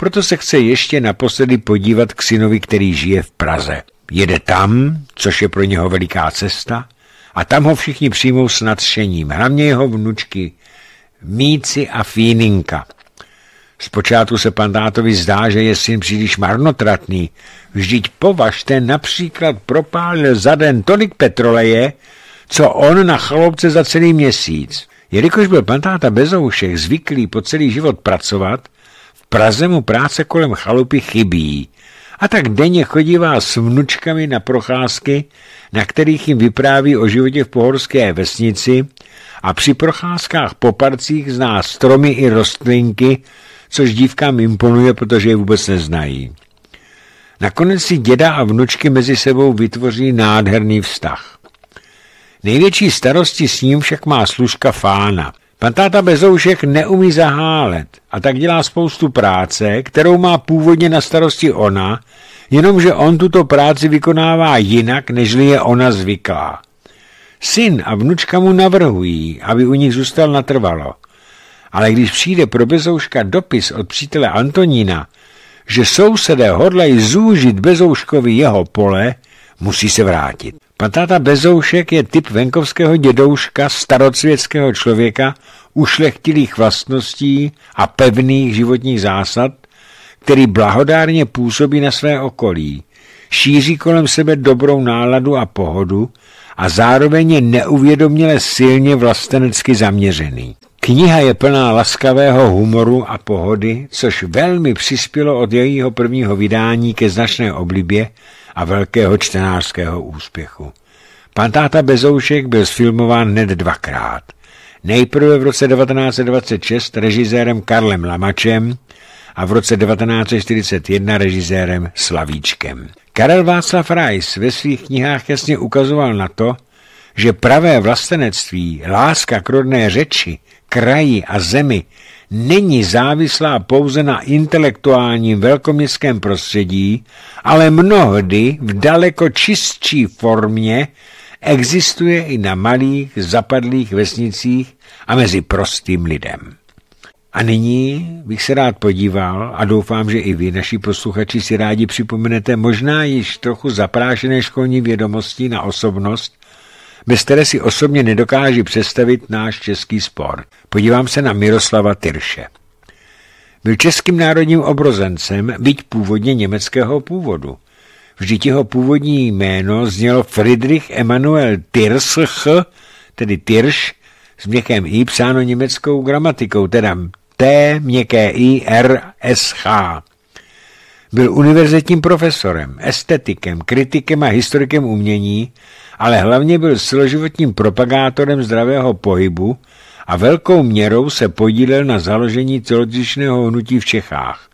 Proto se chce ještě naposledy podívat k synovi, který žije v Praze. Jede tam, což je pro něho veliká cesta, a tam ho všichni přijmou s nadšením, hlavně jeho vnučky Míci a Fíninka. Zpočátku se pan tátovi zdá, že je syn příliš marnotratný. Vždyť považte například propálil za den tolik petroleje, co on na chaloupce za celý měsíc. Jelikož byl pan táta bez oušek zvyklý po celý život pracovat, Praze mu práce kolem chalupy chybí a tak denně chodívá s vnučkami na procházky, na kterých jim vypráví o životě v pohorské vesnici a při procházkách po parcích zná stromy i rostlinky, což dívkám imponuje, protože je vůbec neznají. Nakonec si děda a vnučky mezi sebou vytvoří nádherný vztah. Největší starosti s ním však má služka Fána, Pan táta bezoušek neumí zahálet a tak dělá spoustu práce, kterou má původně na starosti ona, jenomže on tuto práci vykonává jinak, nežli je ona zvyklá. Syn a vnučka mu navrhují, aby u nich zůstal natrvalo. Ale když přijde pro bezouška dopis od přítele Antonína, že sousedé hodlají zúžit bezouškovi jeho pole, musí se vrátit. Patáta Bezoušek je typ venkovského dědouška, starocvětského člověka, ušlechtilých vlastností a pevných životních zásad, který blahodárně působí na své okolí, šíří kolem sebe dobrou náladu a pohodu a zároveň je neuvědomněle silně vlastenecky zaměřený. Kniha je plná laskavého humoru a pohody, což velmi přispělo od jejího prvního vydání ke značné oblibě a velkého čtenářského úspěchu. Pan táta Bezoušek byl sfilmován hned dvakrát. Nejprve v roce 1926 režisérem Karlem Lamačem a v roce 1941 režisérem Slavíčkem. Karel Václav Rajs ve svých knihách jasně ukazoval na to, že pravé vlastenectví, láska k rodné řeči, kraji a zemi není závislá pouze na intelektuálním velkoměstském prostředí, ale mnohdy v daleko čistší formě existuje i na malých zapadlých vesnicích a mezi prostým lidem. A nyní bych se rád podíval a doufám, že i vy, naši posluchači, si rádi připomenete možná již trochu zaprášené školní vědomosti na osobnost bez které si osobně nedokážu představit náš český spor. Podívám se na Miroslava Tyrše. Byl českým národním obrozencem, byť původně německého původu. Vždyť jeho původní jméno znělo Friedrich Emanuel Tirsch, tedy Tirsch, s měkkém i psáno německou gramatikou, teda T, měkké i, R, S, H. Byl univerzitním profesorem, estetikem, kritikem a historikem umění ale hlavně byl celoživotním propagátorem zdravého pohybu a velkou měrou se podílel na založení celotřičného hnutí v Čechách.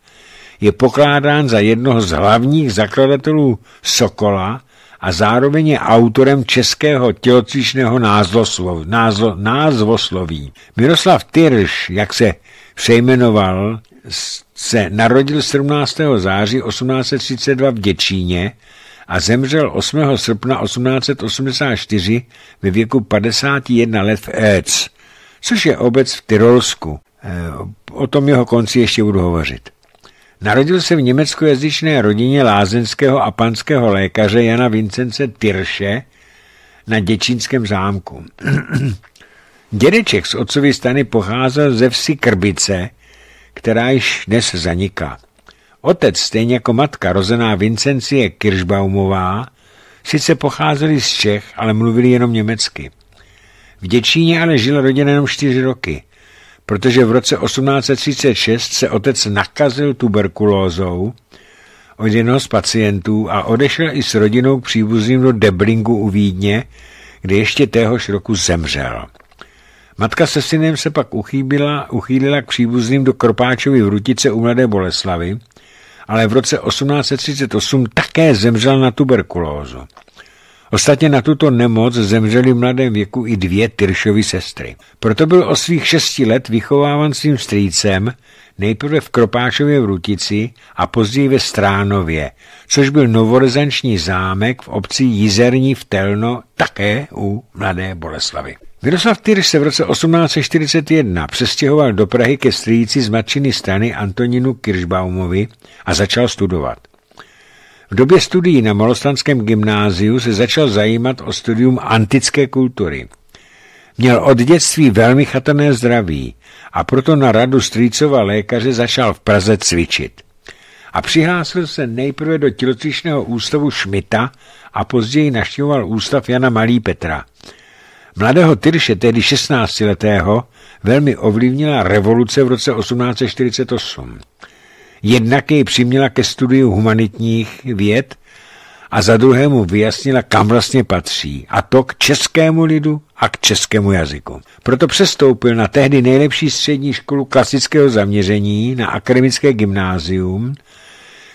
Je pokládán za jednoho z hlavních zakladatelů Sokola a zároveň je autorem českého tělocvičného názvoslov, názvo, názvosloví. Miroslav Tyrš, jak se přejmenoval, se narodil 17. září 1832 v Děčíně a zemřel 8. srpna 1884 ve věku 51 let v Éc, což je obec v Tyrolsku. Eh, o tom jeho konci ještě budu hovořit. Narodil se v německojazyčné rodině lázenského a panského lékaře Jana Vincence Tyrše na Děčínském zámku. *clears throat* Dědeček z otcovy stany pocházel ze vsi Krbice, která již dnes zaniká. Otec, stejně jako matka, rozená Vincencie Kiršbaumová, sice pocházeli z Čech, ale mluvili jenom německy. V Děčíně ale žila rodina jenom čtyři roky, protože v roce 1836 se otec nakazil tuberkulózou od jednoho z pacientů a odešel i s rodinou k příbuzným do Deblingu u Vídně, kde ještě téhož roku zemřel. Matka se synem se pak uchýbila, uchýlila k příbuzným do Kropáčovy v Rutice u Mladé Boleslavy, ale v roce 1838 také zemřel na tuberkulózu. Ostatně na tuto nemoc zemřeli v mladém věku i dvě Tyršovy sestry. Proto byl o svých šesti let vychováván svým strýcem, nejprve v Kropášově v Rutici a později ve Stránově, což byl novorezenční zámek v obci Jizerní v Telno, také u Mladé Boleslavy. Miroslav Tyr se v roce 1841 přestěhoval do Prahy ke strýci z matčiny strany Antoninu Kiršbaumovi a začal studovat. V době studií na Malostanském gymnáziu se začal zajímat o studium antické kultury. Měl od dětství velmi chatrné zdraví a proto na radu strýcova lékaře začal v Praze cvičit. A přihlásil se nejprve do tělocvičného ústavu Šmita a později naštěvoval ústav Jana Malý Petra – Mladého Tyrše, tedy 16-letého, velmi ovlivnila revoluce v roce 1848. Jednak jej přiměla ke studiu humanitních věd a za mu vyjasnila, kam vlastně patří, a to k českému lidu a k českému jazyku. Proto přestoupil na tehdy nejlepší střední školu klasického zaměření na akademické gymnázium,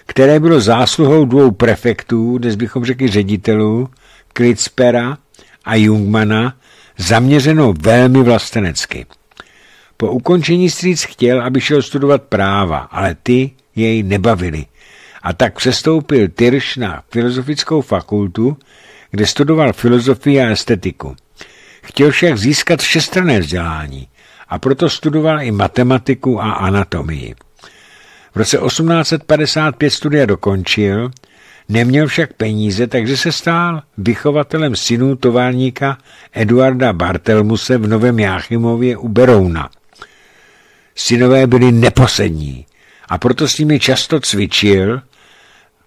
které bylo zásluhou dvou prefektů, dnes bychom řekli ředitelů, Klitspera a Jungmana zaměřeno velmi vlastenecky. Po ukončení stříc chtěl, aby šel studovat práva, ale ty jej nebavili. A tak přestoupil Tyrš na filozofickou fakultu, kde studoval filozofii a estetiku. Chtěl však získat všestranné vzdělání a proto studoval i matematiku a anatomii. V roce 1855 studia dokončil – Neměl však peníze, takže se stál vychovatelem synů továrníka Eduarda Bartelmuse v Novém Jáchymově u Berouna. Synové byli neposední a proto s nimi často cvičil,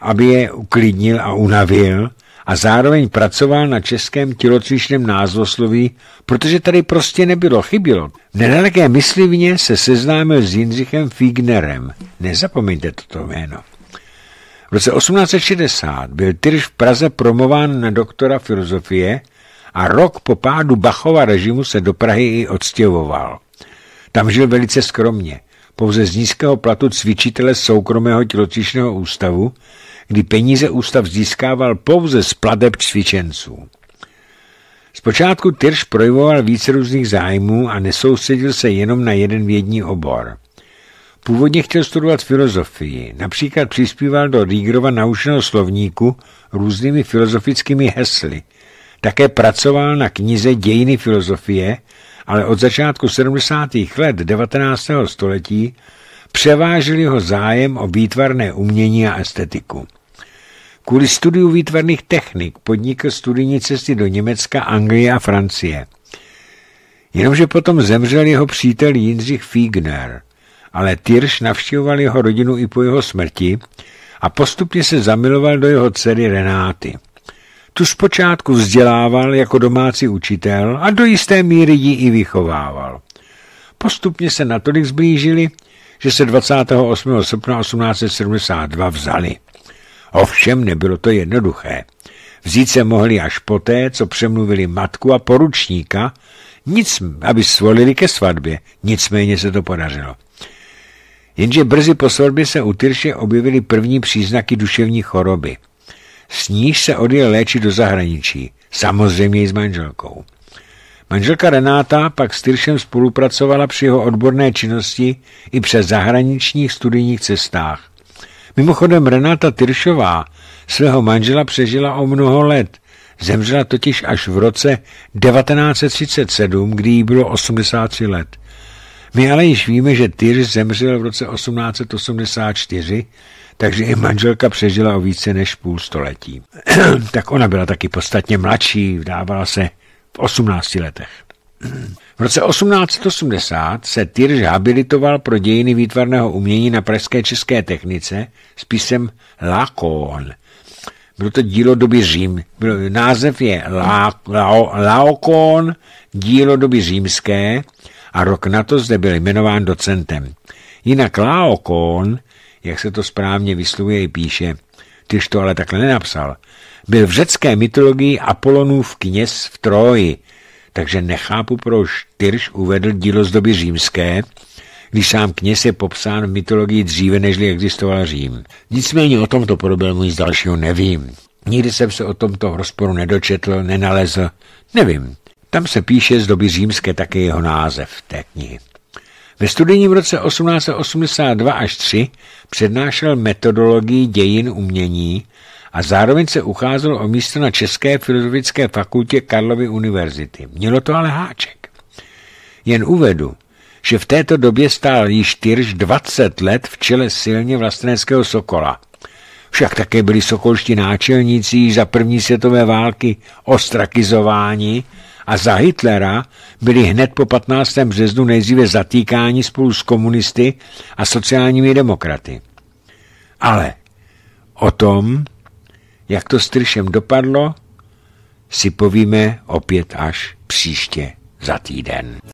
aby je uklidnil a unavil a zároveň pracoval na českém tělocvičném názvosloví, protože tady prostě nebylo, chybilo. Nedaleké myslivně se seznámil s Jindřichem Fignerem. Nezapomeňte toto jméno. V roce 1860 byl Tyrš v Praze promován na doktora filozofie a rok po pádu Bachova režimu se do Prahy i odstěhoval. Tam žil velice skromně, pouze z nízkého platu cvičitele soukromého tělocvičného ústavu, kdy peníze ústav získával pouze z pladeb cvičenců. Zpočátku Tyrš projevoval více různých zájmů a nesoustředil se jenom na jeden vědní obor. Původně chtěl studovat filozofii, například přispíval do Rígrova naučného slovníku různými filozofickými hesly. Také pracoval na knize Dějiny filozofie, ale od začátku 70. let 19. století převážil jeho zájem o výtvarné umění a estetiku. Kvůli studiu výtvarných technik podnikl studijní cesty do Německa, Anglie a Francie. Jenomže potom zemřel jeho přítel Jindřich Figner – ale Tyrš navštěvoval jeho rodinu i po jeho smrti a postupně se zamiloval do jeho dcery Renáty. Tu zpočátku vzdělával jako domácí učitel a do jisté míry ji i vychovával. Postupně se natolik zblížili, že se 28. srpna 1872 vzali. Ovšem nebylo to jednoduché. Vzít se mohli až poté, co přemluvili matku a poručníka, nic, aby svolili ke svatbě. Nicméně se to podařilo. Jenže brzy po svatbě se u Tyrše objevily první příznaky duševní choroby. S níž se odjel léčit do zahraničí, samozřejmě i s manželkou. Manželka Renáta pak s Tyršem spolupracovala při jeho odborné činnosti i přes zahraničních studijních cestách. Mimochodem Renáta Tyršová svého manžela přežila o mnoho let. Zemřela totiž až v roce 1937, kdy jí bylo 83 let. My ale již víme, že Tyr zemřel v roce 1884, takže i manželka přežila o více než půl století. *clears throat* tak ona byla taky podstatně mladší, vdávala se v 18 letech. V roce 1880 se Tyrž habilitoval pro dějiny výtvarného umění na pražské české technice s písem Lakon. Bylo to dílo doby Řím. Název je La, La, Laokoon, dílo doby římské, a rok na to zde byl jmenován docentem. Jinak Lao Kohn, jak se to správně vyslovuje i píše, tyž to ale takhle nenapsal, byl v řecké mytologii Apolonův kněz v Troji, takže nechápu, proč Tyrš uvedl dílo z doby římské, když sám kněz je popsán v mytologii dříve, nežli existoval Řím. Nicméně o tomto problému nic dalšího nevím. Nikdy jsem se o tomto rozporu nedočetl, nenalezl, nevím. Tam se píše z doby římské také jeho název té knihy. Ve studijním roce 1882 až 3 přednášel metodologii dějin umění a zároveň se ucházel o místo na České filozofické fakultě Karlovy univerzity. Mělo to ale háček. Jen uvedu, že v této době stál již Tyrš 20 let v čele silně vlasteneckého Sokola. Však také byli sokolští náčelníci již za první světové války ostrakizováni a za Hitlera byli hned po 15. březnu nejdříve zatýkáni spolu s komunisty a sociálními demokraty. Ale o tom, jak to s Tršem dopadlo, si povíme opět až příště za týden.